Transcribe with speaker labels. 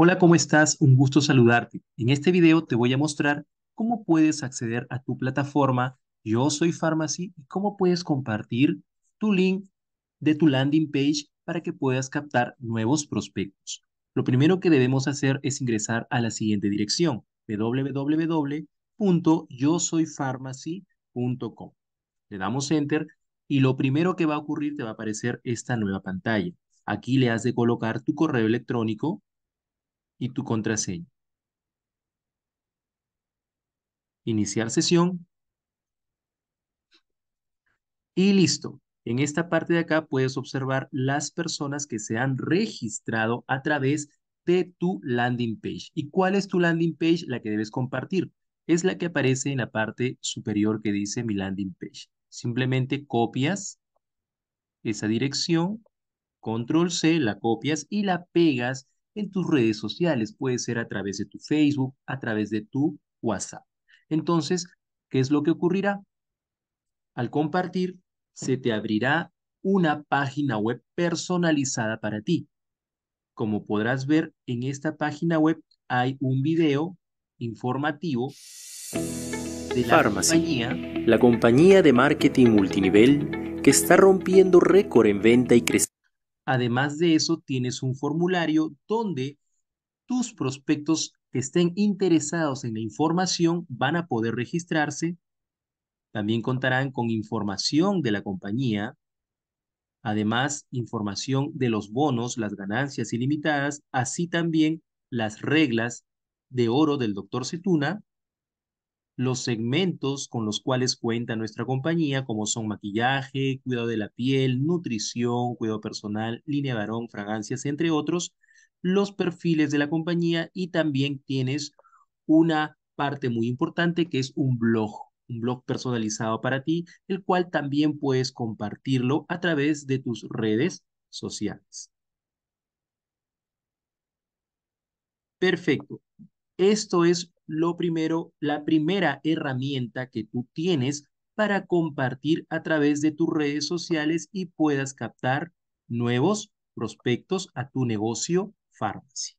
Speaker 1: Hola, ¿cómo estás? Un gusto saludarte. En este video te voy a mostrar cómo puedes acceder a tu plataforma Yo Soy Pharmacy y cómo puedes compartir tu link de tu landing page para que puedas captar nuevos prospectos. Lo primero que debemos hacer es ingresar a la siguiente dirección, www.yosoypharmacy.com. Le damos Enter y lo primero que va a ocurrir te va a aparecer esta nueva pantalla. Aquí le has de colocar tu correo electrónico y tu contraseña. Iniciar sesión. Y listo. En esta parte de acá puedes observar las personas que se han registrado a través de tu landing page. ¿Y cuál es tu landing page? La que debes compartir. Es la que aparece en la parte superior que dice mi landing page. Simplemente copias esa dirección, control C, la copias y la pegas en tus redes sociales. Puede ser a través de tu Facebook, a través de tu WhatsApp. Entonces, ¿qué es lo que ocurrirá? Al compartir, se te abrirá una página web personalizada para ti. Como podrás ver, en esta página web hay un video informativo
Speaker 2: de la compañía. La compañía de marketing multinivel que está rompiendo récord en venta y crecimiento.
Speaker 1: Además de eso, tienes un formulario donde tus prospectos que estén interesados en la información van a poder registrarse. También contarán con información de la compañía, además información de los bonos, las ganancias ilimitadas, así también las reglas de oro del doctor Cetuna, los segmentos con los cuales cuenta nuestra compañía, como son maquillaje, cuidado de la piel, nutrición, cuidado personal, línea varón, fragancias, entre otros, los perfiles de la compañía y también tienes una parte muy importante que es un blog, un blog personalizado para ti, el cual también puedes compartirlo a través de tus redes sociales. Perfecto. Esto es lo primero, la primera herramienta que tú tienes para compartir a través de tus redes sociales y puedas captar nuevos prospectos a tu negocio farmacia.